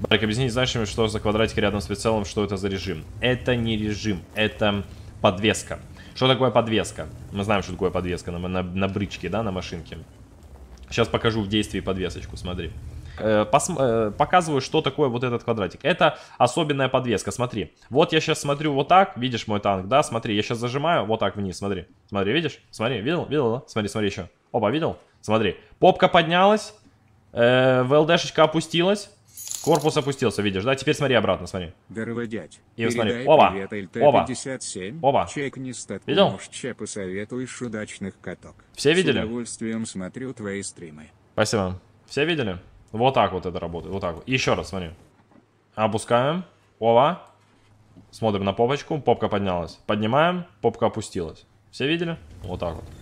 Барик, объясните значимость, что за квадратик рядом с прицелом, что это за режим. Это не режим, это подвеска. Что такое подвеска? Мы знаем, что такое подвеска на, на, на брычке, да, на машинке. Сейчас покажу в действии подвесочку, смотри. пос, показываю, что такое вот этот квадратик. Это особенная подвеска, смотри. Вот я сейчас смотрю вот так, видишь мой танк, да, смотри. Я сейчас зажимаю вот так вниз, смотри. Смотри, видишь? Смотри, видел? Видел, да? Смотри, смотри еще. Опа, видел? Смотри, попка поднялась, Э, ВЛДшечка опустилась. Корпус опустился, видишь, да? Теперь смотри обратно, смотри. Здорово, дядь. И смотри. Оба. Оба. Оба. Чек не стат. Видел? Че посоветуешь удачных каток. Все видели? С удовольствием смотрю твои стримы. Спасибо. Все видели? Вот так вот это работает. Вот так вот. Еще раз смотри. Опускаем. Оба. Смотрим на попочку. Попка поднялась. Поднимаем. Попка опустилась. Все видели? Вот так вот.